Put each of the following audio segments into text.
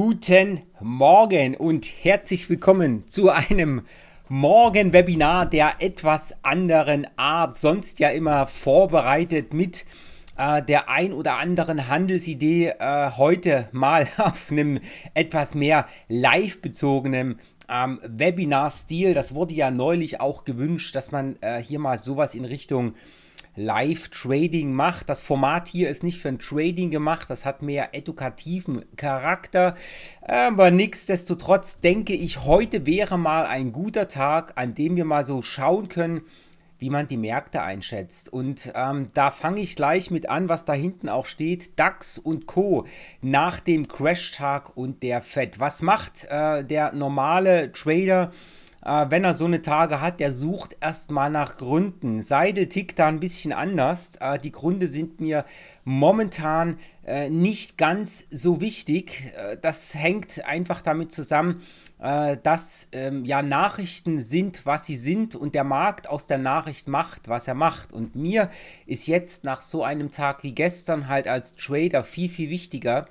Guten Morgen und herzlich willkommen zu einem Morgen-Webinar der etwas anderen Art. Sonst ja immer vorbereitet mit äh, der ein oder anderen Handelsidee. Äh, heute mal auf einem etwas mehr live bezogenen ähm, Webinar-Stil. Das wurde ja neulich auch gewünscht, dass man äh, hier mal sowas in Richtung Live-Trading macht. Das Format hier ist nicht für ein Trading gemacht, das hat mehr edukativen Charakter. Aber nichtsdestotrotz denke ich, heute wäre mal ein guter Tag, an dem wir mal so schauen können, wie man die Märkte einschätzt. Und ähm, da fange ich gleich mit an, was da hinten auch steht. DAX und Co. nach dem Crash-Tag und der Fed. Was macht äh, der normale Trader? äh, wenn er so eine Tage hat, der sucht erstmal nach Gründen. Seide tickt da ein bisschen anders. Äh, die Gründe sind mir momentan äh, nicht ganz so wichtig. Äh, das hängt einfach damit zusammen, äh, dass ähm, ja Nachrichten sind, was sie sind und der Markt aus der Nachricht macht, was er macht. Und mir ist jetzt nach so einem Tag wie gestern halt als Trader viel, viel wichtiger,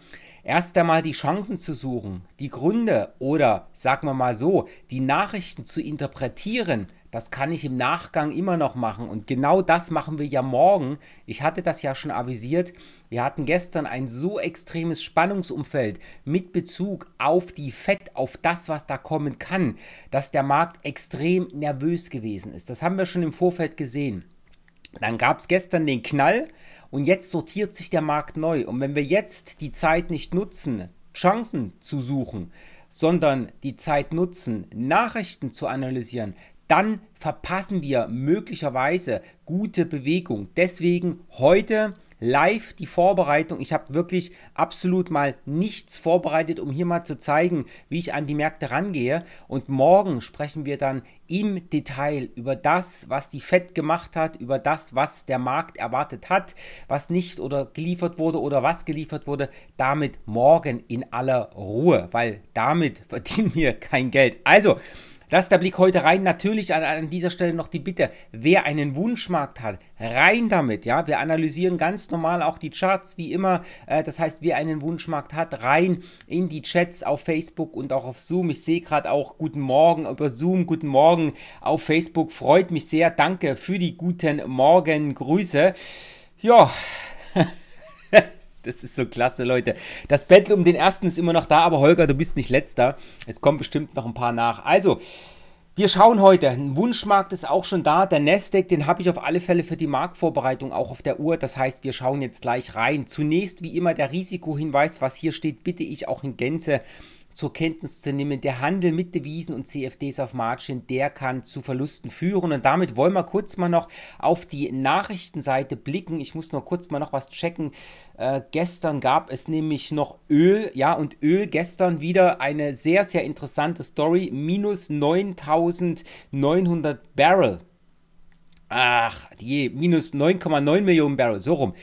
erst einmal die Chancen zu suchen, die Gründe oder, sagen wir mal so, die Nachrichten zu interpretieren, das kann ich im Nachgang immer noch machen. Und genau das machen wir ja morgen. Ich hatte das ja schon avisiert. Wir hatten gestern ein so extremes Spannungsumfeld mit Bezug auf die Fett, auf das, was da kommen kann, dass der Markt extrem nervös gewesen ist. Das haben wir schon im Vorfeld gesehen. Dann gab es gestern den Knall. Und jetzt sortiert sich der Markt neu. Und wenn wir jetzt die Zeit nicht nutzen, Chancen zu suchen, sondern die Zeit nutzen, Nachrichten zu analysieren, dann verpassen wir möglicherweise gute Bewegung. Deswegen heute live die Vorbereitung. Ich habe wirklich absolut mal nichts vorbereitet, um hier mal zu zeigen, wie ich an die Märkte rangehe. Und morgen sprechen wir dann im Detail über das, was die FED gemacht hat, über das, was der Markt erwartet hat, was nicht oder geliefert wurde oder was geliefert wurde, damit morgen in aller Ruhe, weil damit verdienen wir kein Geld. Also, das ist der Blick heute rein. Natürlich an, an, dieser Stelle noch die Bitte, wer einen Wunschmarkt hat, rein damit. Ja, wir analysieren ganz normal auch die Charts wie immer. Äh, das heißt, wer einen Wunschmarkt hat, rein in die Chats auf Facebook und auch auf Zoom. Ich sehe gerade auch guten Morgen über Zoom, guten Morgen auf Facebook. Freut mich sehr. Danke für die guten Morgen. Grüße. Ja. Das ist so klasse, Leute. Das Battle um den ersten ist immer noch da, aber Holger, du bist nicht letzter. Es kommen bestimmt noch ein paar nach. Also, wir schauen heute. Ein Wunschmarkt ist auch schon da. Der Nasdaq, den habe ich auf alle Fälle für die Marktvorbereitung auch auf der Uhr. Das heißt, wir schauen jetzt gleich rein. Zunächst wie immer der Risikohinweis, was hier steht, bitte ich auch in Gänze zur Kenntnis zu nehmen, der Handel mit Devisen und CFDs auf Margin, der kann zu Verlusten führen. Und damit wollen wir kurz mal noch auf die Nachrichtenseite blicken. Ich muss nur kurz mal noch was checken. Äh, gestern gab es nämlich noch Öl, ja, und Öl gestern wieder eine sehr, sehr interessante Story. Minus 9900 Barrel. Ach, je, minus 9,9 Millionen Barrel, so rum.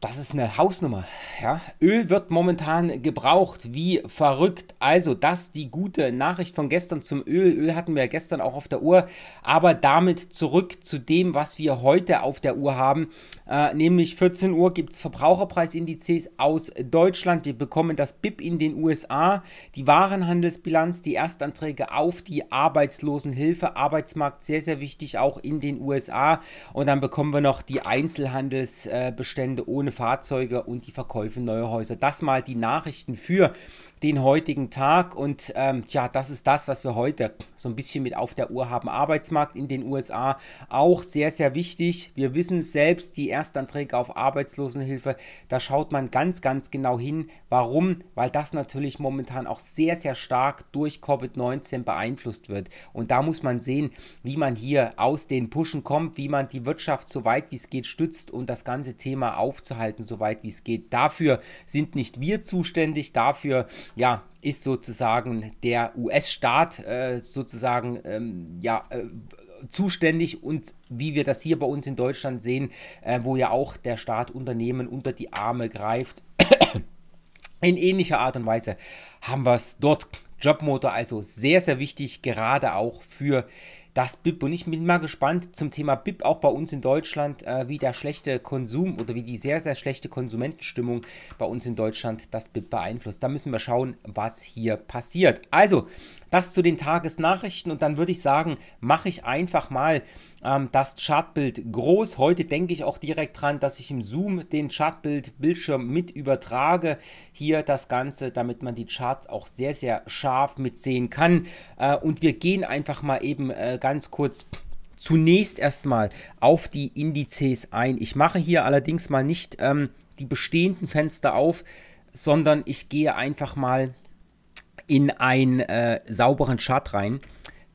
Das ist eine Hausnummer. Ja? Öl wird momentan gebraucht, wie verrückt. Also das die gute Nachricht von gestern zum Öl. Öl hatten wir ja gestern auch auf der Uhr, aber damit zurück zu dem, was wir heute auf der Uhr haben. Äh, nämlich 14 Uhr gibt es Verbraucherpreisindizes aus Deutschland. Wir bekommen das BIP in den USA, die Warenhandelsbilanz, die Erstanträge auf die Arbeitslosenhilfe, Arbeitsmarkt sehr, sehr wichtig auch in den USA. Und dann bekommen wir noch die Einzelhandelsbestände ohne Fahrzeuge und die Verkäufe neuer Häuser. Das mal die Nachrichten für den heutigen Tag. Und ähm, ja, das ist das, was wir heute so ein bisschen mit auf der Uhr haben. Arbeitsmarkt in den USA auch sehr, sehr wichtig. Wir wissen selbst, die Erstanträge auf Arbeitslosenhilfe, da schaut man ganz, ganz genau hin. Warum? Weil das natürlich momentan auch sehr, sehr stark durch Covid-19 beeinflusst wird. Und da muss man sehen, wie man hier aus den Pushen kommt, wie man die Wirtschaft so weit wie es geht stützt, und das ganze Thema aufzuhalten, so weit wie es geht. Dafür sind nicht wir zuständig, dafür ja, ist sozusagen der US-Staat äh, sozusagen ähm, ja, äh, zuständig und wie wir das hier bei uns in Deutschland sehen, äh, wo ja auch der Staat Unternehmen unter die Arme greift. In ähnlicher Art und Weise haben wir es dort. Jobmotor also sehr, sehr wichtig, gerade auch für das BIP. Und ich bin mal gespannt zum Thema BIP, auch bei uns in Deutschland, äh, wie der schlechte Konsum oder wie die sehr, sehr schlechte Konsumentenstimmung bei uns in Deutschland das BIP beeinflusst. Da müssen wir schauen, was hier passiert. Also, das zu den Tagesnachrichten und dann würde ich sagen, mache ich einfach mal ähm, das Chartbild groß. Heute denke ich auch direkt dran, dass ich im Zoom den Chartbild-Bildschirm mit übertrage. Hier das Ganze, damit man die Charts auch sehr, sehr scharf mitsehen kann. Äh, und wir gehen einfach mal eben äh, ganz kurz zunächst erstmal auf die Indizes ein. Ich mache hier allerdings mal nicht ähm, die bestehenden Fenster auf, sondern ich gehe einfach mal in einen äh, sauberen Chart rein,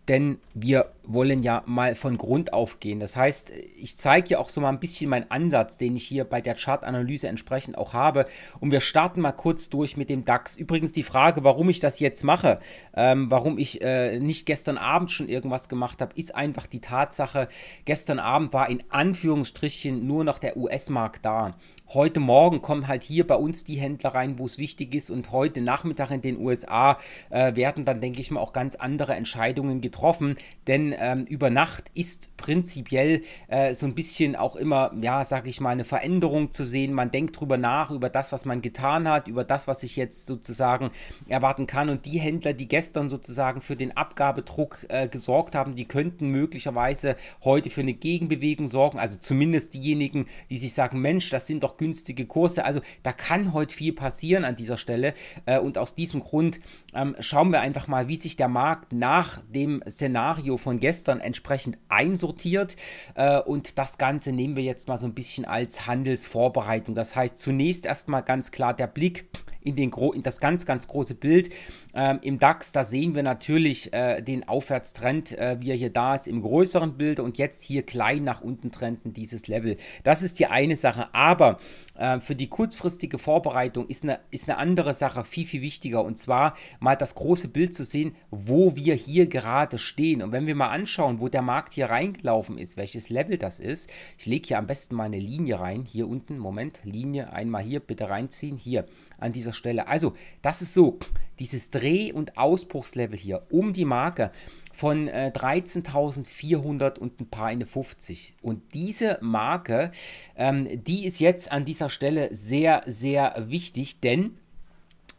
denn wir wollen ja mal von Grund auf gehen. Das heißt, ich zeige ja auch so mal ein bisschen meinen Ansatz, den ich hier bei der Chartanalyse entsprechend auch habe. Und wir starten mal kurz durch mit dem DAX. Übrigens die Frage, warum ich das jetzt mache, ähm, warum ich äh, nicht gestern Abend schon irgendwas gemacht habe, ist einfach die Tatsache, gestern Abend war in Anführungsstrichen nur noch der US-Markt da heute Morgen kommen halt hier bei uns die Händler rein, wo es wichtig ist. Und heute Nachmittag in den USA äh, werden dann, denke ich mal, auch ganz andere Entscheidungen getroffen. Denn ähm, über Nacht ist prinzipiell äh, so ein bisschen auch immer, ja, sage ich mal, eine Veränderung zu sehen. Man denkt drüber nach, über das, was man getan hat, über das, was ich jetzt sozusagen erwarten kann. Und die Händler, die gestern sozusagen für den Abgabedruck äh, gesorgt haben, die könnten möglicherweise heute für eine Gegenbewegung sorgen. Also zumindest diejenigen, die sich sagen, Mensch, das sind doch noch günstige Kurse. Also da kann heute viel passieren an dieser Stelle. Äh, und aus diesem Grund ähm, schauen wir einfach mal, wie sich der Markt nach dem Szenario von gestern entsprechend einsortiert. Äh, und das Ganze nehmen wir jetzt mal so ein bisschen als Handelsvorbereitung. Das heißt, zunächst erstmal ganz klar der Blick in, den in das ganz, ganz große Bild. Ähm, Im DAX, da sehen wir natürlich äh, den Aufwärtstrend, äh, wie er hier da ist, im größeren Bild und jetzt hier klein nach unten trenden dieses Level. Das ist die eine Sache, aber äh, für die kurzfristige Vorbereitung ist eine, ist eine andere Sache viel, viel wichtiger und zwar mal das große Bild zu sehen, wo wir hier gerade stehen. Und wenn wir mal anschauen, wo der Markt hier reingelaufen ist, welches Level das ist, ich lege hier am besten mal eine Linie rein, hier unten, Moment, Linie einmal hier, bitte reinziehen, hier, an dieser Stelle. Also, das ist so, dieses Dreh- und Ausbruchslevel hier um die Marke von äh, 13.400 und ein paar in der 50. Und diese Marke, ähm, die ist jetzt an dieser Stelle sehr, sehr wichtig, denn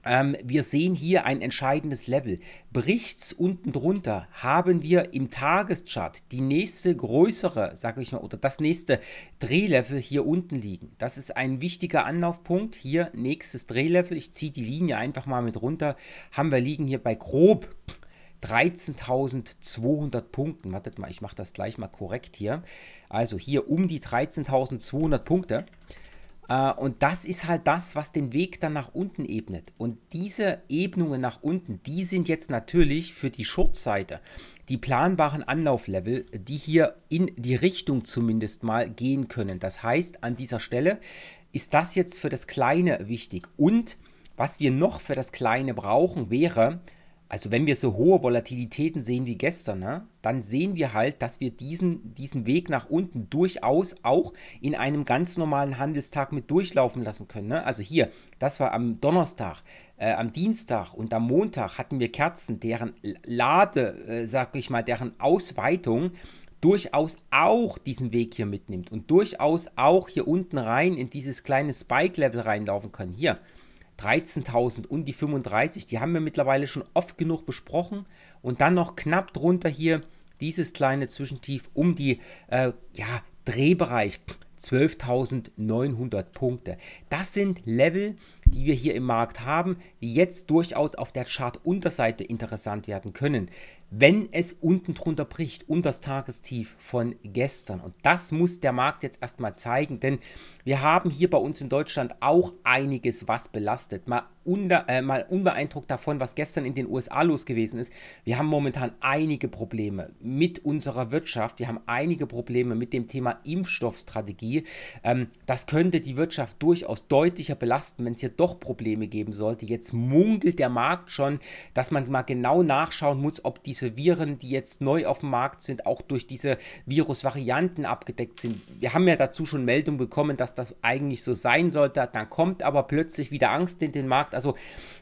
ähm, wir sehen hier ein entscheidendes Level. Berichts unten drunter haben wir im Tageschart die nächste größere, sage ich mal, oder das nächste Drehlevel hier unten liegen. Das ist ein wichtiger Anlaufpunkt. Hier nächstes Drehlevel. Ich ziehe die Linie einfach mal mit runter. Haben wir liegen hier bei grob 13.200 Punkten. Wartet mal, ich mache das gleich mal korrekt hier. Also hier um die 13.200 Punkte. Äh, und das ist halt das, was den Weg dann nach unten ebnet. Und diese Ebnungen nach unten, die sind jetzt natürlich für die Shortseite die planbaren Anlauflevel, die hier in die Richtung zumindest mal gehen können. Das heißt, an dieser Stelle ist das jetzt für das Kleine wichtig. Und was wir noch für das Kleine brauchen, wäre also wenn wir so hohe Volatilitäten sehen wie gestern, ne, dann sehen wir halt, dass wir diesen, diesen Weg nach unten durchaus auch in einem ganz normalen Handelstag mit durchlaufen lassen können. Ne? Also hier, das war am Donnerstag, äh, am Dienstag und am Montag hatten wir Kerzen, deren Lade, äh, sag ich mal, deren Ausweitung durchaus auch diesen Weg hier mitnimmt und durchaus auch hier unten rein in dieses kleine Spike-Level reinlaufen können. Hier, 13.000 und die 35, die haben wir mittlerweile schon oft genug besprochen. Und dann noch knapp drunter hier dieses kleine Zwischentief um die äh, ja, Drehbereich 12.900 Punkte. Das sind Level, die wir hier im Markt haben, die jetzt durchaus auf der Chart-Unterseite interessant werden können, wenn es unten drunter bricht und das Tagestief von gestern. Und das muss der Markt jetzt erstmal zeigen, denn wir haben hier bei uns in Deutschland auch einiges, was belastet. Mal, unter, äh, mal unbeeindruckt davon, was gestern in den USA los gewesen ist. Wir haben momentan einige Probleme mit unserer Wirtschaft. Wir haben einige Probleme mit dem Thema Impfstoffstrategie. Ähm, das könnte die Wirtschaft durchaus deutlicher belasten, wenn es hier doch Probleme geben sollte. Jetzt munkelt der Markt schon, dass man mal genau nachschauen muss, ob diese Viren, die jetzt neu auf dem Markt sind, auch durch diese Virusvarianten abgedeckt sind. Wir haben ja dazu schon Meldungen bekommen, dass das eigentlich so sein sollte. Dann kommt aber plötzlich wieder Angst in den Markt. Also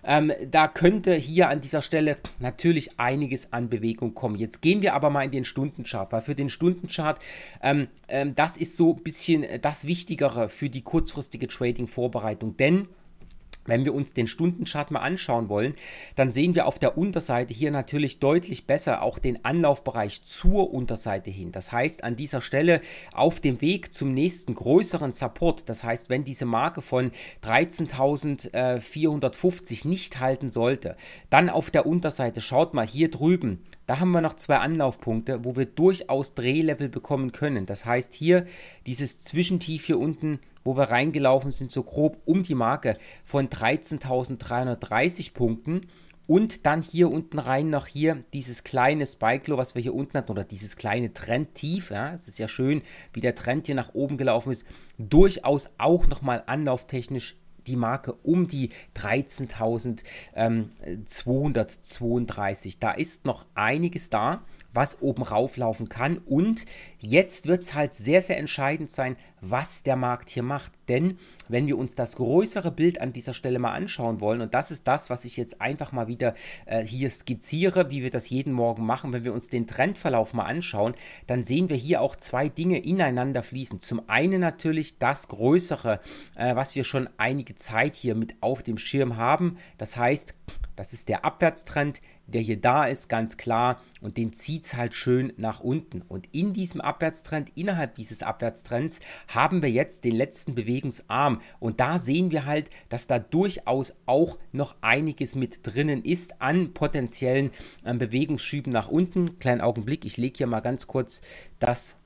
ähm, da könnte hier an dieser Stelle natürlich einiges an Bewegung kommen. Jetzt gehen wir aber mal in den Stundenchart, weil für den Stundenchart, ähm, ähm, das ist so ein bisschen das Wichtigere für die kurzfristige Trading-Vorbereitung. Denn wenn wir uns den Stundenchart mal anschauen wollen, dann sehen wir auf der Unterseite hier natürlich deutlich besser auch den Anlaufbereich zur Unterseite hin. Das heißt, an dieser Stelle auf dem Weg zum nächsten größeren Support, das heißt, wenn diese Marke von 13.450 nicht halten sollte, dann auf der Unterseite, schaut mal hier drüben, da haben wir noch zwei Anlaufpunkte, wo wir durchaus Drehlevel bekommen können. Das heißt, hier dieses Zwischentief hier unten wo wir reingelaufen sind, so grob um die Marke von 13.330 Punkten. Und dann hier unten rein noch hier dieses kleine Spike-Low, was wir hier unten hatten, oder dieses kleine Trendtief. Ja, es ist ja schön, wie der Trend hier nach oben gelaufen ist. Durchaus auch nochmal anlauftechnisch die Marke um die 13.232. Ähm, da ist noch einiges da was oben rauflaufen kann. Und jetzt wird es halt sehr, sehr entscheidend sein, was der Markt hier macht. Denn wenn wir uns das größere Bild an dieser Stelle mal anschauen wollen, und das ist das, was ich jetzt einfach mal wieder äh, hier skizziere, wie wir das jeden Morgen machen, wenn wir uns den Trendverlauf mal anschauen, dann sehen wir hier auch zwei Dinge ineinander fließen. Zum einen natürlich das größere, äh, was wir schon einige Zeit hier mit auf dem Schirm haben. Das heißt, das ist der Abwärtstrend, der hier da ist, ganz klar. Und den zieht es halt schön nach unten. Und in diesem Abwärtstrend, innerhalb dieses Abwärtstrends, haben wir jetzt den letzten Bewegungsarm. Und da sehen wir halt, dass da durchaus auch noch einiges mit drinnen ist an potenziellen äh, Bewegungsschüben nach unten. Kleinen Augenblick, ich lege hier mal ganz kurz das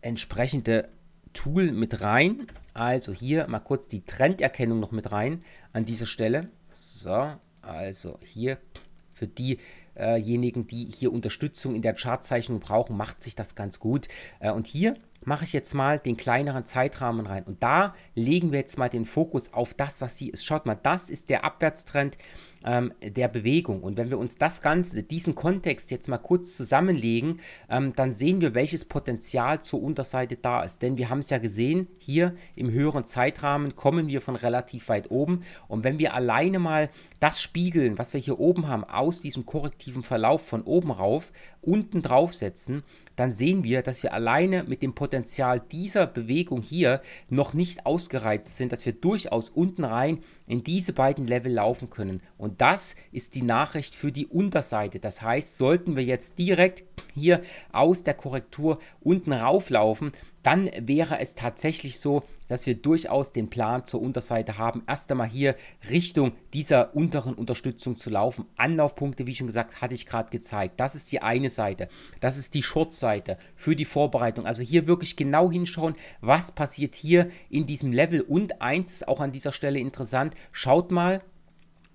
entsprechende Tool mit rein. Also hier mal kurz die Trenderkennung noch mit rein an dieser Stelle. So, also hier für diejenigen, die hier Unterstützung in der Chartzeichnung brauchen, macht sich das ganz gut. Äh, und hier mache ich jetzt mal den kleineren Zeitrahmen rein. Und da legen wir jetzt mal den Fokus auf das, was sie ist. Schaut mal, das ist der Abwärtstrend ähm, der Bewegung. Und wenn wir uns das Ganze, diesen Kontext jetzt mal kurz zusammenlegen, ähm, dann sehen wir, welches Potenzial zur Unterseite da ist. Denn wir haben es ja gesehen, hier im höheren Zeitrahmen kommen wir von relativ weit oben. Und wenn wir alleine mal das spiegeln, was wir hier oben haben, aus diesem korrektiven Verlauf von oben rauf, unten draufsetzen, dann sehen wir, dass wir alleine mit dem Potenzial Potenzial dieser Bewegung hier noch nicht ausgereizt sind, dass wir durchaus unten rein in diese beiden Level laufen können. Und das ist die Nachricht für die Unterseite. Das heißt, sollten wir jetzt direkt hier aus der Korrektur unten rauflaufen, dann wäre es tatsächlich so, dass wir durchaus den Plan zur Unterseite haben, erst einmal hier Richtung dieser unteren Unterstützung zu laufen. Anlaufpunkte, wie schon gesagt, hatte ich gerade gezeigt. Das ist die eine Seite. Das ist die Short-Seite für die Vorbereitung. Also hier wirklich genau hinschauen, was passiert hier in diesem Level. Und eins ist auch an dieser Stelle interessant, schaut mal,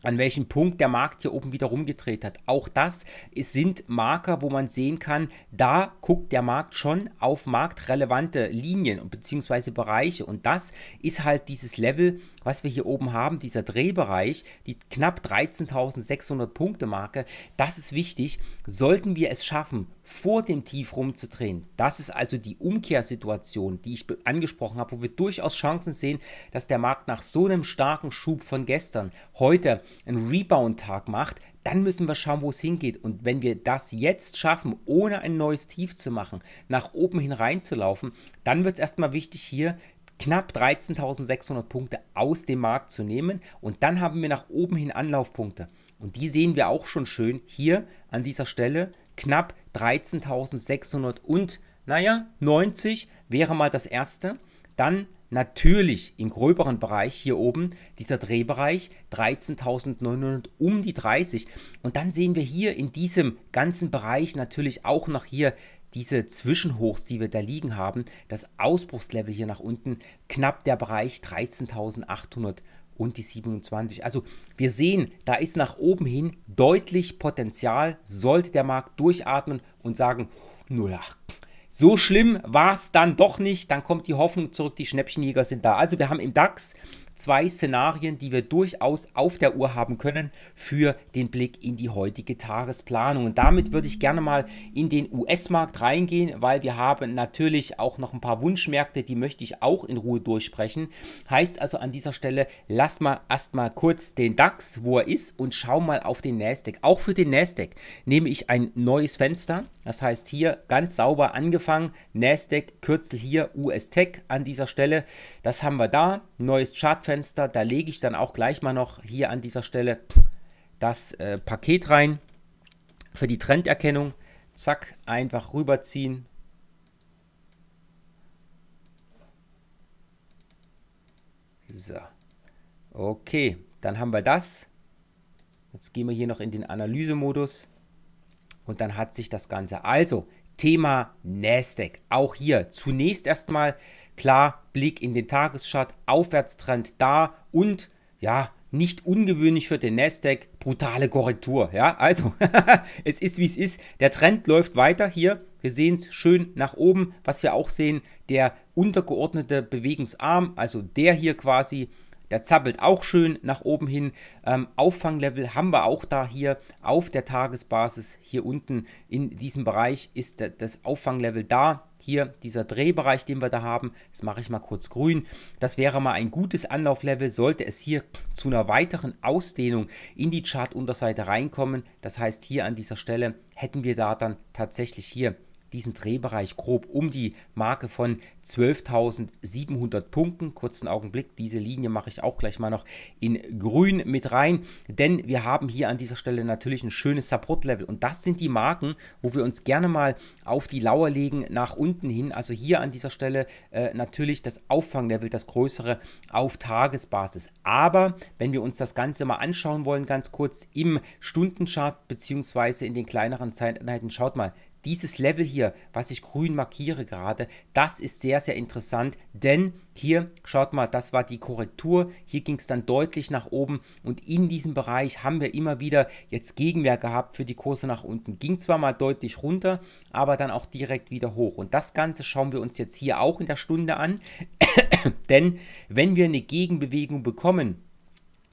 an welchem Punkt der Markt hier oben wieder rumgedreht hat. Auch das ist, sind Marker, wo man sehen kann, da guckt der Markt schon auf marktrelevante Linien bzw. Bereiche. Und das ist halt dieses Level, was wir hier oben haben, dieser Drehbereich, die knapp 13.600 Punkte Marke. Das ist wichtig. Sollten wir es schaffen, vor dem Tief rumzudrehen. Das ist also die Umkehrsituation, die ich angesprochen habe, wo wir durchaus Chancen sehen, dass der Markt nach so einem starken Schub von gestern heute einen Rebound-Tag macht. Dann müssen wir schauen, wo es hingeht. Und wenn wir das jetzt schaffen, ohne ein neues Tief zu machen, nach oben hin reinzulaufen, dann wird es erstmal wichtig, hier knapp 13.600 Punkte aus dem Markt zu nehmen. Und dann haben wir nach oben hin Anlaufpunkte. Und die sehen wir auch schon schön hier an dieser Stelle knapp 13.600 und, naja, 90 wäre mal das erste. Dann natürlich im gröberen Bereich hier oben, dieser Drehbereich 13.900 um die 30. Und dann sehen wir hier in diesem ganzen Bereich natürlich auch noch hier diese Zwischenhochs, die wir da liegen haben, das Ausbruchslevel hier nach unten, knapp der Bereich 13.800 und die 27. Also wir sehen, da ist nach oben hin deutlich Potenzial, sollte der Markt durchatmen und sagen, naja, so schlimm war es dann doch nicht, dann kommt die Hoffnung zurück, die Schnäppchenjäger sind da. Also wir haben im DAX zwei Szenarien, die wir durchaus auf der Uhr haben können für den Blick in die heutige Tagesplanung. Und damit würde ich gerne mal in den US-Markt reingehen, weil wir haben natürlich auch noch ein paar Wunschmärkte, die möchte ich auch in Ruhe durchsprechen. Heißt also an dieser Stelle, lass mal erstmal kurz den DAX, wo er ist und schau mal auf den Nasdaq. Auch für den Nasdaq nehme ich ein neues Fenster das heißt hier ganz sauber angefangen. Nasdaq, Kürzel hier, US Tech an dieser Stelle. Das haben wir da. Neues Chartfenster. Da lege ich dann auch gleich mal noch hier an dieser Stelle das äh, Paket rein. Für die Trenderkennung. Zack, einfach rüberziehen. So. Okay, dann haben wir das. Jetzt gehen wir hier noch in den Analysemodus und dann hat sich das Ganze. Also Thema Nasdaq. Auch hier zunächst erstmal klar Blick in den Tageschart, Aufwärtstrend da und ja, nicht ungewöhnlich für den Nasdaq, brutale Korrektur. Ja, also es ist wie es ist. Der Trend läuft weiter hier. Wir sehen es schön nach oben. Was wir auch sehen, der untergeordnete Bewegungsarm, also der hier quasi, der zappelt auch schön nach oben hin. Ähm, Auffanglevel haben wir auch da hier auf der Tagesbasis. Hier unten in diesem Bereich ist das Auffanglevel da hier dieser Drehbereich, den wir da haben, das mache ich mal kurz grün. Das wäre mal ein gutes Anlauflevel, sollte es hier zu einer weiteren Ausdehnung in die Chartunterseite reinkommen. Das heißt, hier an dieser Stelle hätten wir da dann tatsächlich hier diesen Drehbereich grob um die Marke von 12.700 Punkten. Kurzen Augenblick, diese Linie mache ich auch gleich mal noch in grün mit rein, denn wir haben hier an dieser Stelle natürlich ein schönes Support-Level und das sind die Marken, wo wir uns gerne mal auf die Lauer legen nach unten hin. Also hier an dieser Stelle äh, natürlich das Auffanglevel, das größere auf Tagesbasis. Aber wenn wir uns das Ganze mal anschauen wollen, ganz kurz im Stundenchart bzw. in den kleineren Zeiteinheiten, schaut mal, dieses Level hier, was ich grün markiere gerade, das ist sehr, sehr interessant, denn hier, schaut mal, das war die Korrektur, hier ging es dann deutlich nach oben und in diesem Bereich haben wir immer wieder jetzt Gegenwehr gehabt für die Kurse nach unten. Ging zwar mal deutlich runter, aber dann auch direkt wieder hoch und das Ganze schauen wir uns jetzt hier auch in der Stunde an, denn wenn wir eine Gegenbewegung bekommen,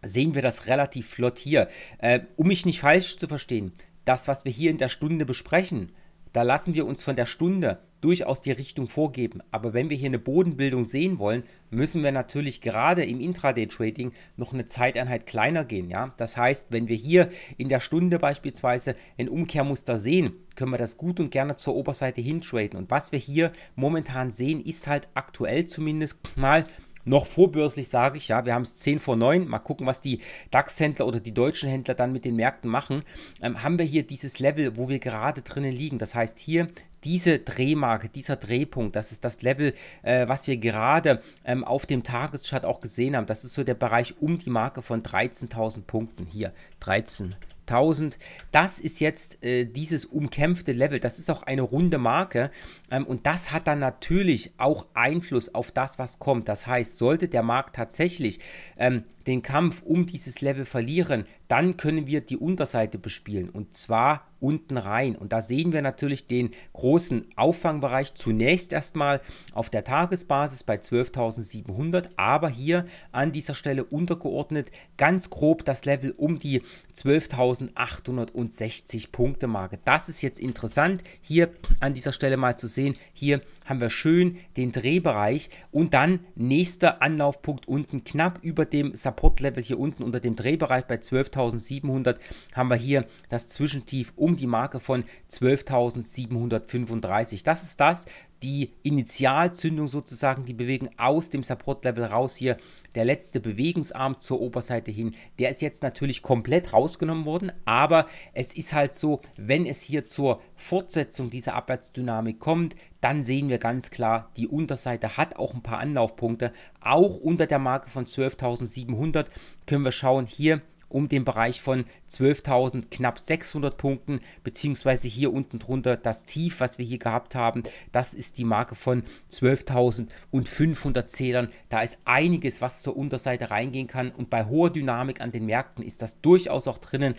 sehen wir das relativ flott hier. Äh, um mich nicht falsch zu verstehen, das, was wir hier in der Stunde besprechen, da lassen wir uns von der Stunde durchaus die Richtung vorgeben. Aber wenn wir hier eine Bodenbildung sehen wollen, müssen wir natürlich gerade im Intraday-Trading noch eine Zeiteinheit kleiner gehen. Ja? Das heißt, wenn wir hier in der Stunde beispielsweise ein Umkehrmuster sehen, können wir das gut und gerne zur Oberseite hin traden. Und was wir hier momentan sehen, ist halt aktuell zumindest mal noch vorbörslich sage ich ja, wir haben es 10 vor 9, mal gucken, was die DAX-Händler oder die deutschen Händler dann mit den Märkten machen, ähm, haben wir hier dieses Level, wo wir gerade drinnen liegen. Das heißt hier diese Drehmarke, dieser Drehpunkt, das ist das Level, äh, was wir gerade ähm, auf dem Tageschart auch gesehen haben. Das ist so der Bereich um die Marke von 13.000 Punkten hier. 13.000. 120.000. Das ist jetzt äh, dieses umkämpfte Level. Das ist auch eine runde Marke. Ähm, und das hat dann natürlich auch Einfluss auf das, was kommt. Das heißt, sollte der Markt tatsächlich ähm, den Kampf um dieses Level verlieren, dann können wir die Unterseite bespielen und zwar unten rein. Und da sehen wir natürlich den großen Auffangbereich zunächst erstmal auf der Tagesbasis bei 12.700, aber hier an dieser Stelle untergeordnet ganz grob das Level um die 12.860 Punkte Marke. Das ist jetzt interessant, hier an dieser Stelle mal zu sehen. Hier haben wir schön den Drehbereich und dann nächster Anlaufpunkt unten knapp über dem Support-Level hier unten unter dem Drehbereich bei 12.000. 12.700 haben wir hier das Zwischentief um die Marke von 12.735. Das ist das, die Initialzündung sozusagen, die Bewegung aus dem Support-Level raus hier. Der letzte Bewegungsarm zur Oberseite hin, der ist jetzt natürlich komplett rausgenommen worden, aber es ist halt so, wenn es hier zur Fortsetzung dieser Abwärtsdynamik kommt, dann sehen wir ganz klar, die Unterseite hat auch ein paar Anlaufpunkte. Auch unter der Marke von 12.700 können wir schauen, hier um den Bereich von 12.000 knapp 600 Punkten, beziehungsweise hier unten drunter das Tief, was wir hier gehabt haben, das ist die Marke von 12.500 Zählern. Da ist einiges, was zur Unterseite reingehen kann und bei hoher Dynamik an den Märkten ist das durchaus auch drinnen,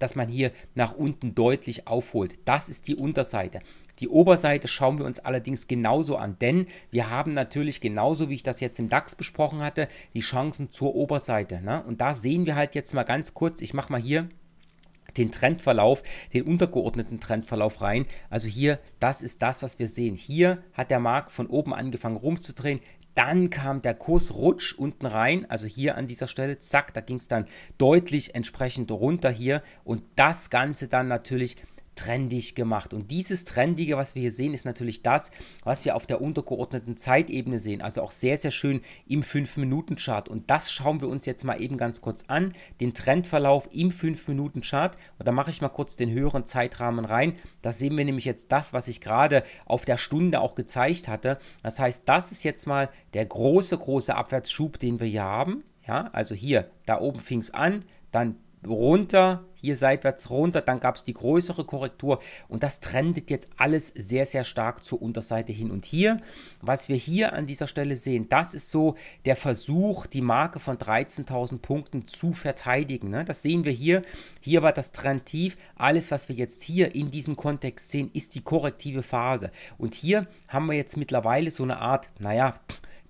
dass man hier nach unten deutlich aufholt. Das ist die Unterseite. Die Oberseite schauen wir uns allerdings genauso an, denn wir haben natürlich genauso, wie ich das jetzt im DAX besprochen hatte, die Chancen zur Oberseite. Ne? Und da sehen wir halt jetzt mal ganz kurz, ich mache mal hier den Trendverlauf, den untergeordneten Trendverlauf rein. Also hier, das ist das, was wir sehen. Hier hat der Markt von oben angefangen rumzudrehen. Dann kam der Kursrutsch unten rein, also hier an dieser Stelle, zack, da ging es dann deutlich entsprechend runter hier und das Ganze dann natürlich trendig gemacht. Und dieses Trendige, was wir hier sehen, ist natürlich das, was wir auf der untergeordneten Zeitebene sehen. Also auch sehr, sehr schön im 5-Minuten-Chart. Und das schauen wir uns jetzt mal eben ganz kurz an. Den Trendverlauf im 5-Minuten-Chart. Und da mache ich mal kurz den höheren Zeitrahmen rein. Da sehen wir nämlich jetzt das, was ich gerade auf der Stunde auch gezeigt hatte. Das heißt, das ist jetzt mal der große, große Abwärtsschub, den wir hier haben. Ja, also hier, da oben fing es an, dann runter, hier seitwärts runter, dann gab es die größere Korrektur und das trendet jetzt alles sehr, sehr stark zur Unterseite hin. Und hier, was wir hier an dieser Stelle sehen, das ist so der Versuch, die Marke von 13.000 Punkten zu verteidigen. Ne? Das sehen wir hier. Hier war das Trend tief. Alles, was wir jetzt hier in diesem Kontext sehen, ist die korrektive Phase. Und hier haben wir jetzt mittlerweile so eine Art, naja,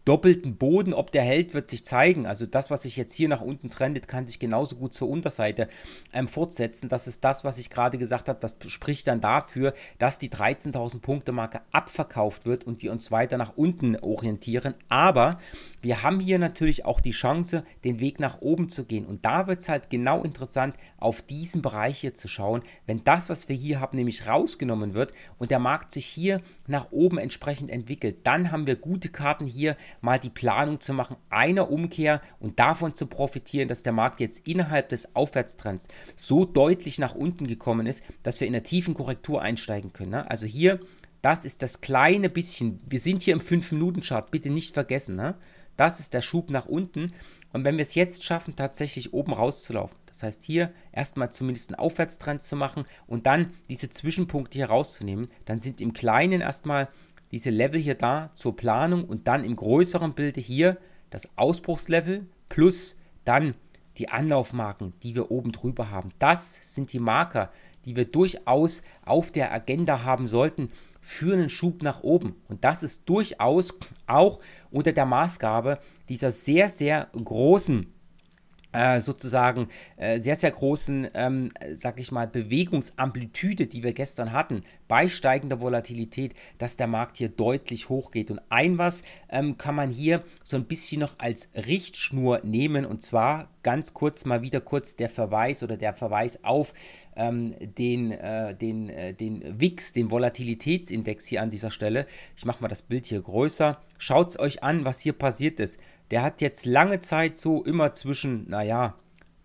doppelten Boden. Ob der hält, wird sich zeigen. Also das, was sich jetzt hier nach unten trendet, kann sich genauso gut zur Unterseite ähm, fortsetzen. Das ist das, was ich gerade gesagt habe. Das spricht dann dafür, dass die 13.000 Punkte Marke abverkauft wird und wir uns weiter nach unten orientieren. Aber wir haben hier natürlich auch die Chance, den Weg nach oben zu gehen. Und da wird es halt genau interessant, auf diesen Bereich hier zu schauen. Wenn das, was wir hier haben, nämlich rausgenommen wird und der Markt sich hier nach oben entsprechend entwickelt, dann haben wir gute Karten hier mal die Planung zu machen einer Umkehr und davon zu profitieren, dass der Markt jetzt innerhalb des Aufwärtstrends so deutlich nach unten gekommen ist, dass wir in der tiefen Korrektur einsteigen können. Ne? Also hier, das ist das kleine bisschen. Wir sind hier im 5-Minuten-Chart, bitte nicht vergessen. Ne? Das ist der Schub nach unten. Und wenn wir es jetzt schaffen, tatsächlich oben rauszulaufen, das heißt hier erstmal zumindest einen Aufwärtstrend zu machen und dann diese Zwischenpunkte hier rauszunehmen, dann sind im Kleinen erstmal diese Level hier da zur Planung und dann im größeren Bilde hier das Ausbruchslevel plus dann die Anlaufmarken, die wir oben drüber haben. Das sind die Marker, die wir durchaus auf der Agenda haben sollten für einen Schub nach oben. Und das ist durchaus auch unter der Maßgabe dieser sehr, sehr großen äh, sozusagen äh, sehr, sehr großen, ähm, sag ich mal, Bewegungsamplitude, die wir gestern hatten, bei steigender Volatilität, dass der Markt hier deutlich hoch geht. Und ein was ähm, kann man hier so ein bisschen noch als Richtschnur nehmen und zwar ganz kurz mal wieder kurz der Verweis oder der Verweis auf ähm, den, äh, den, äh, den VIX, den Volatilitätsindex hier an dieser Stelle. Ich mache mal das Bild hier größer. Schaut es euch an, was hier passiert ist. Der hat jetzt lange Zeit so immer zwischen, naja,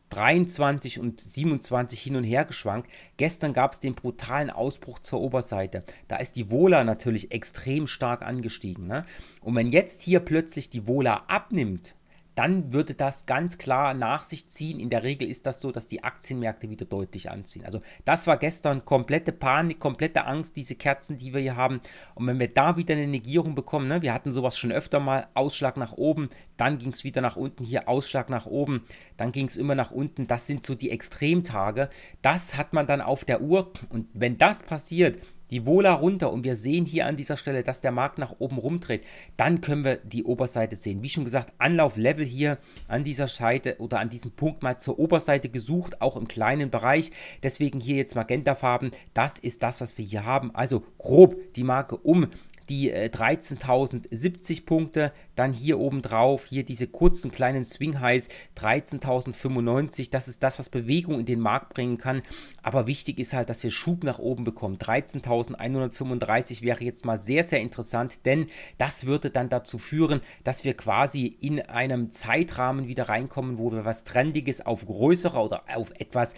23 und 27 hin und her geschwankt. Gestern gab es den brutalen Ausbruch zur Oberseite. Da ist die Vola natürlich extrem stark angestiegen. Ne? Und wenn jetzt hier plötzlich die Vola abnimmt, dann würde das ganz klar nach sich ziehen. In der Regel ist das so, dass die Aktienmärkte wieder deutlich anziehen. Also das war gestern komplette Panik, komplette Angst, diese Kerzen, die wir hier haben. Und wenn wir da wieder eine Negierung bekommen, ne, wir hatten sowas schon öfter mal, Ausschlag nach oben, dann ging es wieder nach unten, hier Ausschlag nach oben, dann ging es immer nach unten. Das sind so die Extremtage. Das hat man dann auf der Uhr. Und wenn das passiert, die Vola runter und wir sehen hier an dieser Stelle, dass der Markt nach oben rumdreht, dann können wir die Oberseite sehen. Wie schon gesagt, Anlauflevel hier an dieser Seite oder an diesem Punkt mal zur Oberseite gesucht, auch im kleinen Bereich. Deswegen hier jetzt Magentafarben. Das ist das, was wir hier haben. Also grob die Marke um die 13.070 äh, Punkte. Dann hier oben drauf, hier diese kurzen kleinen Swing Highs, 13.095. Das ist das, was Bewegung in den Markt bringen kann. Aber wichtig ist halt, dass wir Schub nach oben bekommen. 13.135 wäre jetzt mal sehr, sehr interessant, denn das würde dann dazu führen, dass wir quasi in einem Zeitrahmen wieder reinkommen, wo wir was Trendiges auf größere oder auf etwas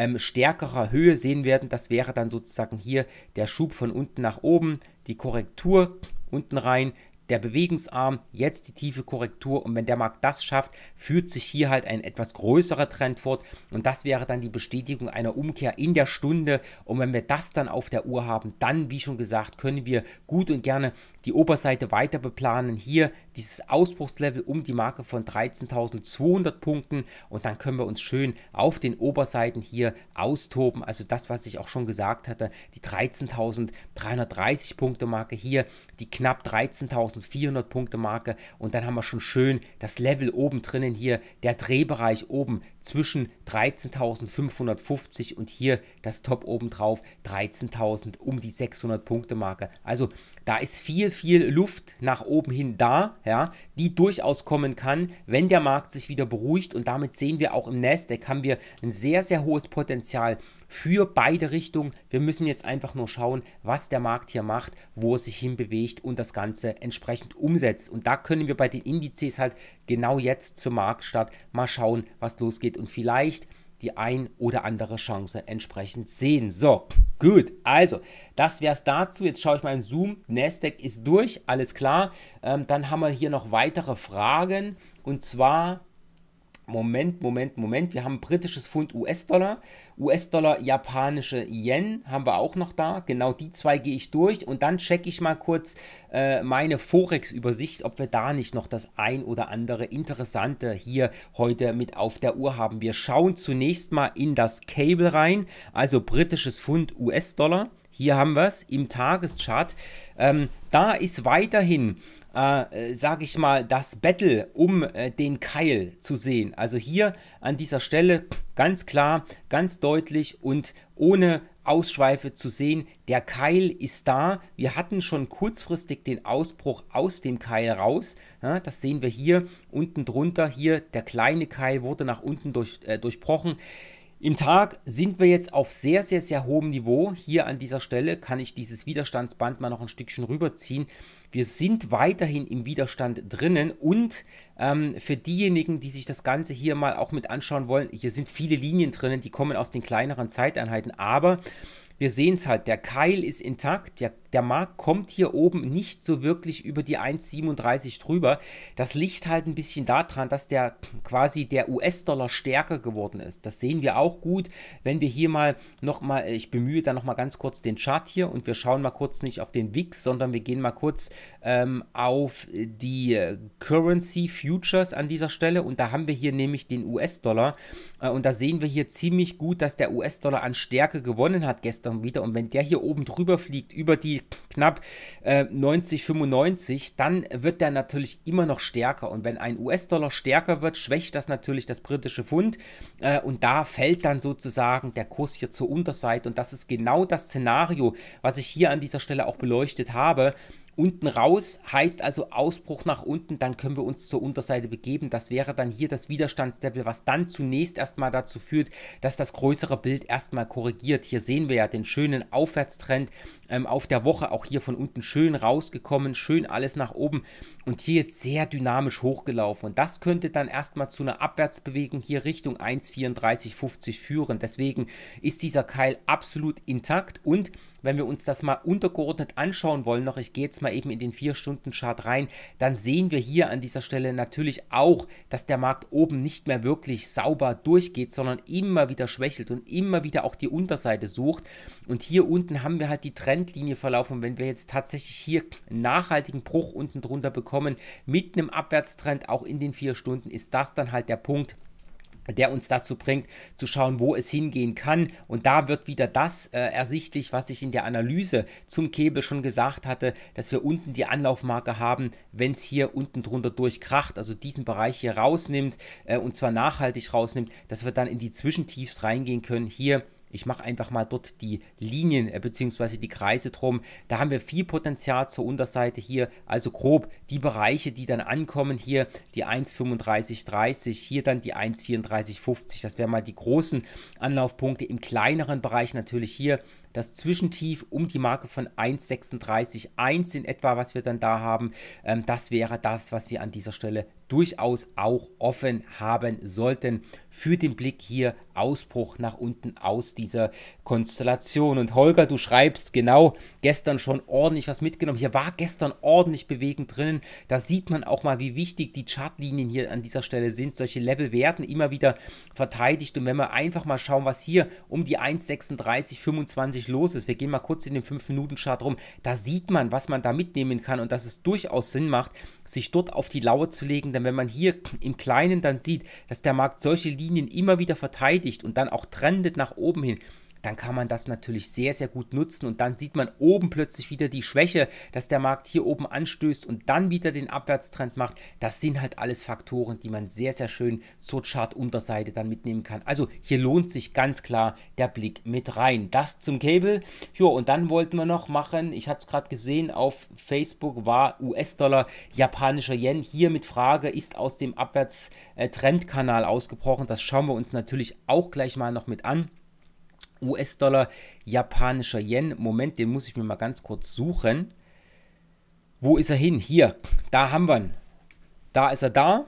ähm, stärkerer Höhe sehen werden. Das wäre dann sozusagen hier der Schub von unten nach oben, die Korrektur unten rein, der Bewegungsarm, jetzt die tiefe Korrektur und wenn der Markt das schafft, führt sich hier halt ein etwas größerer Trend fort und das wäre dann die Bestätigung einer Umkehr in der Stunde und wenn wir das dann auf der Uhr haben, dann, wie schon gesagt, können wir gut und gerne die Oberseite weiter beplanen. Hier dieses Ausbruchslevel um die Marke von 13.200 Punkten und dann können wir uns schön auf den Oberseiten hier austoben. Also das, was ich auch schon gesagt hatte, die 13.330 Punkte Marke hier die knapp 13.400 Punkte Marke und dann haben wir schon schön das Level oben drinnen hier, der Drehbereich oben, zwischen 13.550 und hier das Top obendrauf 13.000 um die 600 Punkte Marke. Also da ist viel, viel Luft nach oben hin da, ja, die durchaus kommen kann, wenn der Markt sich wieder beruhigt und damit sehen wir auch im Nasdaq haben wir ein sehr, sehr hohes Potenzial für beide Richtungen. Wir müssen jetzt einfach nur schauen, was der Markt hier macht, wo er sich hinbewegt und das Ganze entsprechend umsetzt. Und da können wir bei den Indizes halt genau jetzt zum Markt Mal schauen, was losgeht und vielleicht die ein oder andere Chance entsprechend sehen. So, gut. Also, das wäre es dazu. Jetzt schaue ich mal in Zoom. Nasdaq ist durch, alles klar. Ähm, dann haben wir hier noch weitere Fragen und zwar Moment, Moment, Moment. Wir haben britisches Pfund US-Dollar, US-Dollar, japanische Yen haben wir auch noch da. Genau die zwei gehe ich durch und dann checke ich mal kurz äh, meine Forex-Übersicht, ob wir da nicht noch das ein oder andere Interessante hier heute mit auf der Uhr haben. Wir schauen zunächst mal in das Cable rein, also britisches Pfund US-Dollar. Hier haben wir es im Tageschart. Ähm, da ist weiterhin äh, äh sage ich mal, das Battle um äh, den Keil zu sehen. Also hier an dieser Stelle ganz klar, ganz deutlich und ohne Ausschweife zu sehen, der Keil ist da. Wir hatten schon kurzfristig den Ausbruch aus dem Keil raus. Ja, das sehen wir hier unten drunter. Hier der kleine Keil wurde nach unten durch, äh, durchbrochen. Im Tag sind wir jetzt auf sehr, sehr, sehr hohem Niveau. Hier an dieser Stelle kann ich dieses Widerstandsband mal noch ein Stückchen rüberziehen. Wir sind weiterhin im Widerstand drinnen und ähm, für diejenigen, die sich das Ganze hier mal auch mit anschauen wollen, hier sind viele Linien drinnen, die kommen aus den kleineren Zeiteinheiten, aber wir sehen es halt, der Keil ist intakt, der der Markt kommt hier oben nicht so wirklich über die 1,37 drüber. Das liegt halt ein bisschen daran, dass der quasi der US-Dollar stärker geworden ist. Das sehen wir auch gut, wenn wir hier mal nochmal, ich bemühe da nochmal ganz kurz den Chart hier und wir schauen mal kurz nicht auf den Wix, sondern wir gehen mal kurz ähm, auf die äh, Currency Futures an dieser Stelle und da haben wir hier nämlich den US-Dollar äh, und da sehen wir hier ziemlich gut, dass der US-Dollar an Stärke gewonnen hat gestern wieder und wenn der hier oben drüber fliegt, über die knapp äh, 90, dann wird der natürlich immer noch stärker. Und wenn ein US-Dollar stärker wird, schwächt das natürlich das britische Pfund. Äh, und da fällt dann sozusagen der Kurs hier zur Unterseite. Und das ist genau das Szenario, was ich hier an dieser Stelle auch beleuchtet habe. Unten raus heißt also Ausbruch nach unten, dann können wir uns zur Unterseite begeben. Das wäre dann hier das Widerstandslevel, was dann zunächst erstmal dazu führt, dass das größere Bild erstmal korrigiert. Hier sehen wir ja den schönen Aufwärtstrend ähm, auf der Woche, auch hier von unten schön rausgekommen, schön alles nach oben und hier jetzt sehr dynamisch hochgelaufen. Und das könnte dann erstmal zu einer Abwärtsbewegung hier Richtung 1,3450 führen. Deswegen ist dieser Keil absolut intakt und wenn wir uns das mal untergeordnet anschauen wollen, noch, ich gehe jetzt mal eben in den 4-Stunden-Chart rein, dann sehen wir hier an dieser Stelle natürlich auch, dass der Markt oben nicht mehr wirklich sauber durchgeht, sondern immer wieder schwächelt und immer wieder auch die Unterseite sucht. Und hier unten haben wir halt die Trendlinie verlaufen. wenn wir jetzt tatsächlich hier einen nachhaltigen Bruch unten drunter bekommen, mit einem Abwärtstrend auch in den 4 Stunden, ist das dann halt der Punkt, der uns dazu bringt, zu schauen, wo es hingehen kann. Und da wird wieder das äh, ersichtlich, was ich in der Analyse zum Kebel schon gesagt hatte, dass wir unten die Anlaufmarke haben, wenn es hier unten drunter durchkracht, also diesen Bereich hier rausnimmt äh, und zwar nachhaltig rausnimmt, dass wir dann in die Zwischentiefs reingehen können. Hier ich mache einfach mal dort die Linien äh, bzw. die Kreise drum. Da haben wir viel Potenzial zur Unterseite hier. Also grob die Bereiche, die dann ankommen hier, die 1,3530, hier dann die 1,3450. Das wären mal die großen Anlaufpunkte. Im kleineren Bereich natürlich hier das Zwischentief um die Marke von 1,36,1 in etwa, was wir dann da haben. Ähm, das wäre das, was wir an dieser Stelle durchaus auch offen haben sollten für den Blick hier Ausbruch nach unten aus dieser Konstellation. Und Holger, du schreibst genau gestern schon ordentlich was mitgenommen. Hier war gestern ordentlich bewegend drinnen. Da sieht man auch mal, wie wichtig die Chartlinien hier an dieser Stelle sind. Solche Level werden immer wieder verteidigt. Und wenn wir einfach mal schauen, was hier um die 1,3625 los ist, wir gehen mal kurz in den 5-Minuten-Chart rum, da sieht man, was man da mitnehmen kann und dass es durchaus Sinn macht, sich dort auf die Lauer zu legen, sondern wenn man hier im Kleinen dann sieht, dass der Markt solche Linien immer wieder verteidigt und dann auch trendet nach oben hin, dann kann man das natürlich sehr, sehr gut nutzen und dann sieht man oben plötzlich wieder die Schwäche, dass der Markt hier oben anstößt und dann wieder den Abwärtstrend macht. Das sind halt alles Faktoren, die man sehr, sehr schön zur Chart-Unterseite dann mitnehmen kann. Also hier lohnt sich ganz klar der Blick mit rein. Das zum Cable. Jo, und dann wollten wir noch machen, ich hatte es gerade gesehen, auf Facebook war US-Dollar, japanischer Yen. Hier mit Frage, ist aus dem Abwärtstrendkanal äh, ausgebrochen. Das schauen wir uns natürlich auch gleich mal noch mit an. US-Dollar, japanischer Yen. Moment, den muss ich mir mal ganz kurz suchen. Wo ist er hin? Hier, da haben wir ihn. Da ist er da.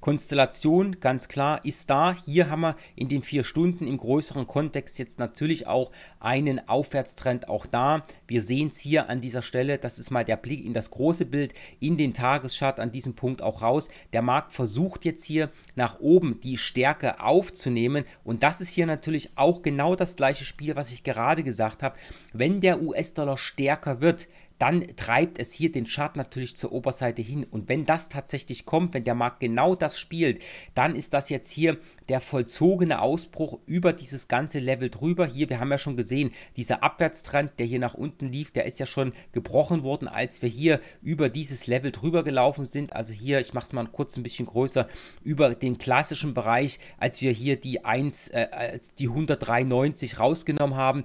Konstellation, ganz klar, ist da. Hier haben wir in den vier Stunden im größeren Kontext jetzt natürlich auch einen Aufwärtstrend auch da. Wir sehen es hier an dieser Stelle, das ist mal der Blick in das große Bild, in den Tageschart an diesem Punkt auch raus. Der Markt versucht jetzt hier nach oben die Stärke aufzunehmen und das ist hier natürlich auch genau das gleiche Spiel, was ich gerade gesagt habe. Wenn der US-Dollar stärker wird, dann treibt es hier den Chart natürlich zur Oberseite hin. Und wenn das tatsächlich kommt, wenn der Markt genau das spielt, dann ist das jetzt hier der vollzogene Ausbruch über dieses ganze Level drüber. Hier, wir haben ja schon gesehen, dieser Abwärtstrend, der hier nach unten lief, der ist ja schon gebrochen worden, als wir hier über dieses Level drüber gelaufen sind. Also hier, ich mache es mal kurz ein bisschen größer, über den klassischen Bereich, als wir hier die 1, äh, die 103,90 rausgenommen haben.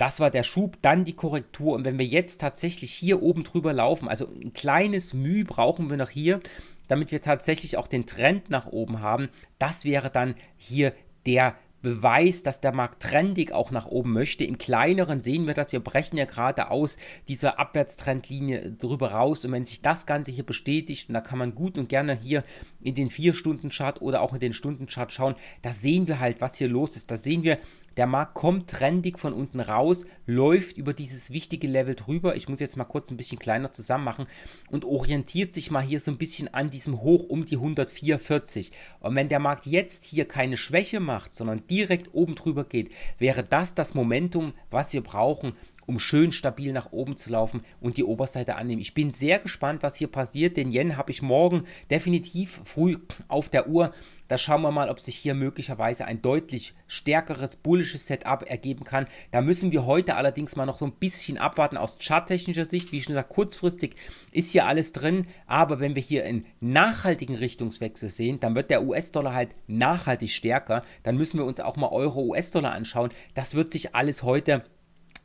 Das war der Schub, dann die Korrektur. Und wenn wir jetzt tatsächlich hier oben drüber laufen, also ein kleines Mühe brauchen wir noch hier, damit wir tatsächlich auch den Trend nach oben haben, das wäre dann hier der Beweis, dass der Markt trendig auch nach oben möchte. Im kleineren sehen wir das, wir brechen ja gerade aus dieser Abwärtstrendlinie drüber raus und wenn sich das Ganze hier bestätigt, und da kann man gut und gerne hier in den 4-Stunden-Chart oder auch in den Stunden-Chart schauen, da sehen wir halt, was hier los ist. Da sehen wir, der Markt kommt trendig von unten raus, läuft über dieses wichtige Level drüber. Ich muss jetzt mal kurz ein bisschen kleiner zusammen machen und orientiert sich mal hier so ein bisschen an diesem Hoch um die 144. Und wenn der Markt jetzt hier keine Schwäche macht, sondern direkt oben drüber geht, wäre das das Momentum, was wir brauchen, um schön stabil nach oben zu laufen und die Oberseite annehmen. Ich bin sehr gespannt, was hier passiert. Den Yen habe ich morgen definitiv früh auf der Uhr. Da schauen wir mal, ob sich hier möglicherweise ein deutlich stärkeres bullisches Setup ergeben kann. Da müssen wir heute allerdings mal noch so ein bisschen abwarten aus charttechnischer Sicht. Wie schon gesagt, kurzfristig ist hier alles drin. Aber wenn wir hier einen nachhaltigen Richtungswechsel sehen, dann wird der US-Dollar halt nachhaltig stärker. Dann müssen wir uns auch mal Euro-US-Dollar anschauen. Das wird sich alles heute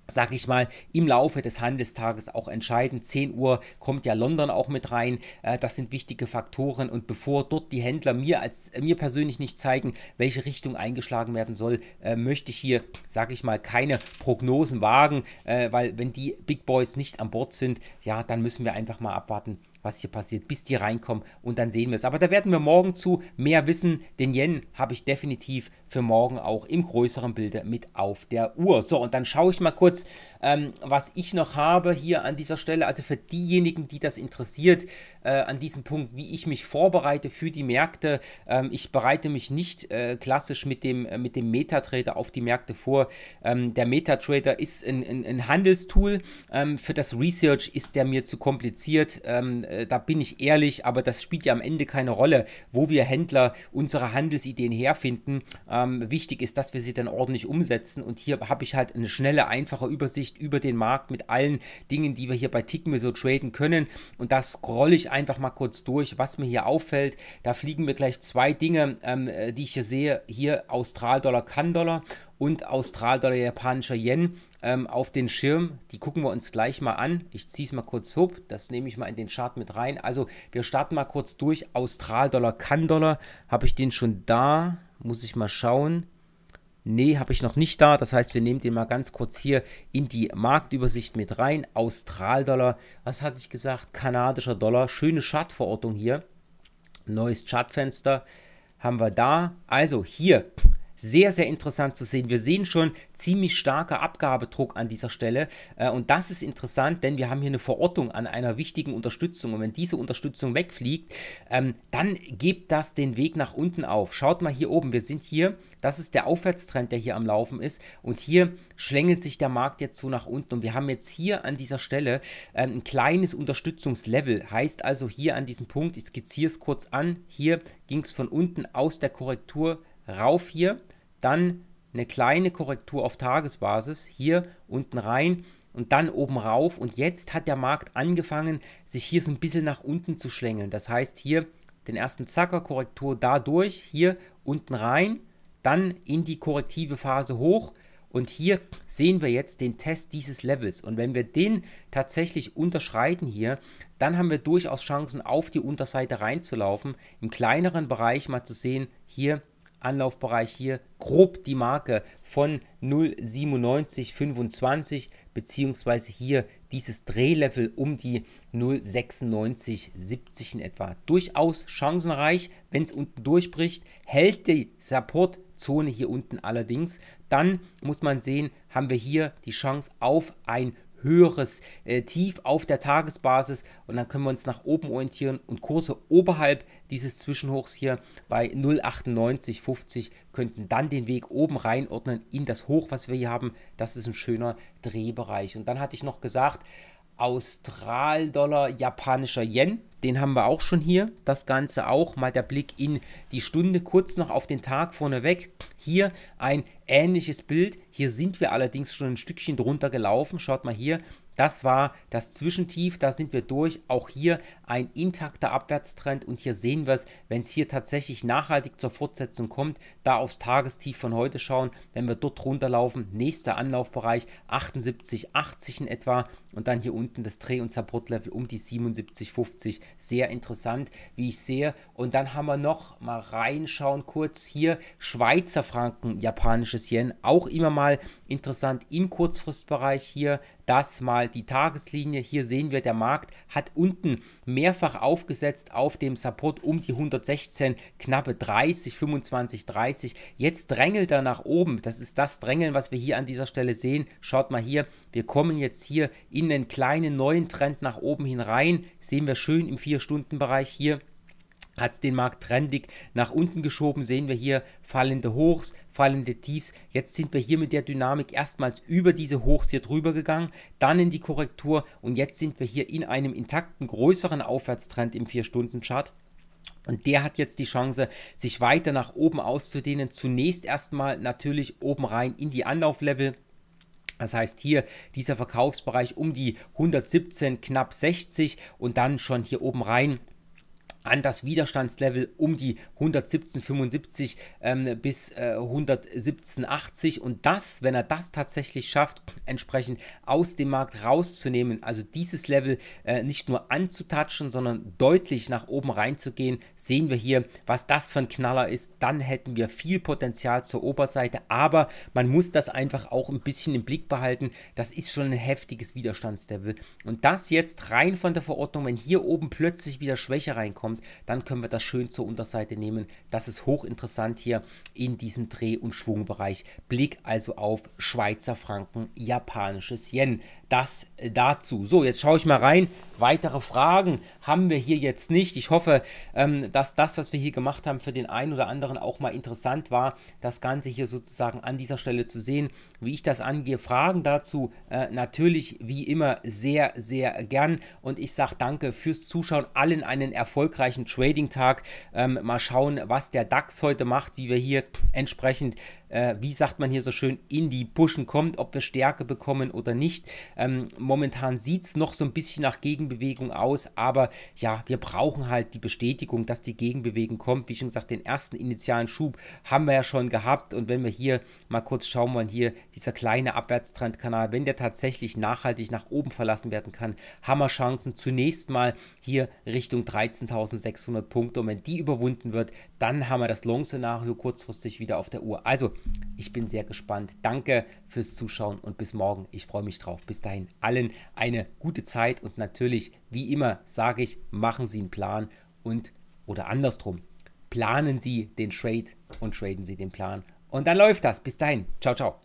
sag ich mal, im Laufe des Handelstages auch entscheidend. 10 Uhr kommt ja London auch mit rein. Äh, das sind wichtige Faktoren. Und bevor dort die Händler mir als äh, mir persönlich nicht zeigen, welche Richtung eingeschlagen werden soll, äh, möchte ich hier, sag ich mal, keine Prognosen wagen, weil wenn die Big Boys nicht an Bord sind, ja, dann müssen wir einfach mal abwarten, was hier passiert, bis die reinkommen und dann sehen wir es. Aber da werden wir morgen zu mehr wissen. Den Yen habe ich definitiv für morgen auch im größeren Bilde mit auf der Uhr. So, und dann schaue ich mal kurz, ähm, was ich noch habe hier an dieser Stelle. Also für diejenigen, die das interessiert, äh, an diesem Punkt, wie ich mich vorbereite für die Märkte. Ähm, ich bereite mich nicht äh, klassisch mit dem, äh, mit dem Metatrader auf die Märkte vor. Ähm, der Metatrader ist ein, ein, ein Handelstool. Ähm, für das Research ist der mir zu kompliziert. Ähm, äh, da bin ich ehrlich, aber das spielt ja am Ende keine Rolle, wo wir Händler unsere Handelsideen herfinden. Ähm, wichtig ist, dass wir sie dann ordentlich umsetzen und hier habe ich halt eine schnelle, einfache Übersicht über den Markt mit allen Dingen, die wir hier bei Tickme so traden können und da scrolle ich einfach mal kurz durch, was mir hier auffällt. Da fliegen mir gleich zwei Dinge, ähm, äh, die ich hier sehe, hier dollar Kann-Dollar und austral dollar japanischer Yen ähm, auf den Schirm. Die gucken wir uns gleich mal an. Ich ziehe es mal kurz hoch. Das nehme ich mal in den Chart mit rein. Also wir starten mal kurz durch. Austral-Dollar, Kann-Dollar. Habe ich den schon da? Muss ich mal schauen. Nee, habe ich noch nicht da. Das heißt, wir nehmen den mal ganz kurz hier in die Marktübersicht mit rein. Austral-Dollar, was hatte ich gesagt? Kanadischer Dollar. Schöne Chartverortung hier. Neues Chartfenster haben wir da. Also hier sehr, sehr interessant zu sehen. Wir sehen schon ziemlich starker Abgabedruck an dieser Stelle äh, und das ist interessant, denn wir haben hier eine Verortung an einer wichtigen Unterstützung und wenn diese Unterstützung wegfliegt, ähm, dann gibt das den Weg nach unten auf. Schaut mal hier oben, wir sind hier, das ist der Aufwärtstrend, der hier am Laufen ist und hier schlängelt sich der Markt jetzt so nach unten und wir haben jetzt hier an dieser Stelle ähm, ein kleines Unterstützungslevel, heißt also hier an diesem Punkt, ich skizziere es kurz an, hier ging es von unten aus der Korrektur rauf hier, dann eine kleine Korrektur auf Tagesbasis hier unten rein und dann oben rauf. Und jetzt hat der Markt angefangen, sich hier so ein bisschen nach unten zu schlängeln. Das heißt hier den ersten Zacker, Korrektur dadurch, hier unten rein, dann in die korrektive Phase hoch. Und hier sehen wir jetzt den Test dieses Levels. Und wenn wir den tatsächlich unterschreiten hier, dann haben wir durchaus Chancen, auf die Unterseite reinzulaufen. Im kleineren Bereich mal zu sehen, hier Anlaufbereich hier grob die Marke von 09725 bzw. hier dieses Drehlevel um die 09670 in etwa. Durchaus chancenreich, wenn es unten durchbricht, hält die Supportzone hier unten allerdings, dann muss man sehen, haben wir hier die Chance auf ein höheres äh, Tief auf der Tagesbasis und dann können wir uns nach oben orientieren und Kurse oberhalb dieses Zwischenhochs hier bei 0,9850 könnten dann den Weg oben reinordnen in das Hoch, was wir hier haben. Das ist ein schöner Drehbereich. Und dann hatte ich noch gesagt, Austral-Dollar, japanischer Yen. Den haben wir auch schon hier. Das Ganze auch. Mal der Blick in die Stunde. Kurz noch auf den Tag vorneweg. Hier ein ähnliches Bild. Hier sind wir allerdings schon ein Stückchen drunter gelaufen. Schaut mal hier. Das war das Zwischentief, da sind wir durch. Auch hier ein intakter Abwärtstrend und hier sehen wir es, wenn es hier tatsächlich nachhaltig zur Fortsetzung kommt, da aufs Tagestief von heute schauen, wenn wir dort runterlaufen, nächster Anlaufbereich 78, 80 in etwa und dann hier unten das Dreh- und Supportlevel um die 77, 50. Sehr interessant, wie ich sehe. Und dann haben wir noch mal reinschauen kurz hier Schweizer Franken, japanisches Yen, auch immer mal interessant im Kurzfristbereich hier das mal die Tageslinie. Hier sehen wir, der Markt hat unten mehrfach aufgesetzt auf dem Support um die 116, knappe 30, 25, 30. Jetzt drängelt er nach oben. Das ist das Drängeln, was wir hier an dieser Stelle sehen. Schaut mal hier, wir kommen jetzt hier in einen kleinen neuen Trend nach oben hinein. Sehen wir schön im 4-Stunden-Bereich hier hat es den Markt trendig nach unten geschoben. Sehen wir hier fallende Hochs, fallende Tiefs. Jetzt sind wir hier mit der Dynamik erstmals über diese Hochs hier drüber gegangen, dann in die Korrektur und jetzt sind wir hier in einem intakten größeren Aufwärtstrend im 4-Stunden-Chart. Und der hat jetzt die Chance, sich weiter nach oben auszudehnen. Zunächst erstmal natürlich oben rein in die Anlauflevel. Das heißt hier dieser Verkaufsbereich um die 117 knapp 60 und dann schon hier oben rein an das Widerstandslevel um die 117,75 ähm, bis äh, 117,80 und das, wenn er das tatsächlich schafft, entsprechend aus dem Markt rauszunehmen, also dieses Level äh, nicht nur anzutatschen, sondern deutlich nach oben reinzugehen, sehen wir hier, was das für ein Knaller ist, dann hätten wir viel Potenzial zur Oberseite, aber man muss das einfach auch ein bisschen im Blick behalten, das ist schon ein heftiges Widerstandslevel und das jetzt rein von der Verordnung, wenn hier oben plötzlich wieder Schwäche reinkommt, kommt, dann können wir das schön zur Unterseite nehmen. Das ist hochinteressant hier in diesem Dreh- und Schwungbereich. Blick also auf Schweizer Franken, japanisches Yen das äh, dazu. So, jetzt schaue ich mal rein. Weitere Fragen haben wir hier jetzt nicht. Ich hoffe, ähm, dass das, was wir hier gemacht haben, für den einen oder anderen auch mal interessant war, das Ganze hier sozusagen an dieser Stelle zu sehen, wie ich das angehe. Fragen dazu äh, natürlich wie immer sehr, sehr gern. Und ich sage danke fürs Zuschauen. Allen einen erfolgreichen Trading-Tag. Ähm, mal schauen, was der DAX heute macht, wie wir hier entsprechend, äh, wie sagt man hier so schön, in die Puschen kommt, ob wir Stärke bekommen oder nicht. Ähm, momentan sieht es noch so ein bisschen nach Gegenbewegung aus, aber ja, wir brauchen halt die Bestätigung, dass die Gegenbewegung kommt. Wie schon gesagt, den ersten initialen Schub haben wir ja schon gehabt und wenn wir hier mal kurz schauen, wollen, hier dieser kleine Abwärtstrendkanal, wenn der tatsächlich nachhaltig nach oben verlassen werden kann, haben wir Chancen zunächst mal hier Richtung 13.600 Punkte und wenn die überwunden wird, dann haben wir das Long-Szenario kurzfristig wieder auf der Uhr. Also, ich bin sehr gespannt. Danke fürs Zuschauen und bis morgen. Ich freue mich drauf. Bis dahin allen eine gute Zeit und natürlich, wie immer, sage ich, machen Sie einen Plan und oder andersrum, planen Sie den Trade und traden Sie den Plan. Und dann läuft das. Bis dahin. Ciao, ciao.